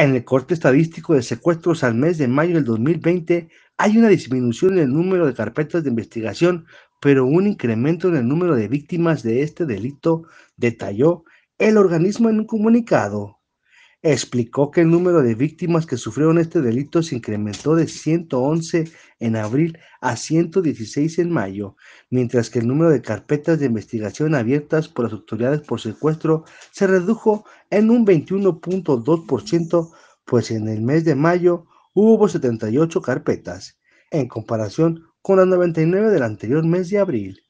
En el corte estadístico de secuestros al mes de mayo del 2020 hay una disminución en el número de carpetas de investigación, pero un incremento en el número de víctimas de este delito, detalló el organismo en un comunicado explicó que el número de víctimas que sufrieron este delito se incrementó de 111 en abril a 116 en mayo, mientras que el número de carpetas de investigación abiertas por las autoridades por secuestro se redujo en un 21.2%, pues en el mes de mayo hubo 78 carpetas, en comparación con las 99 del anterior mes de abril.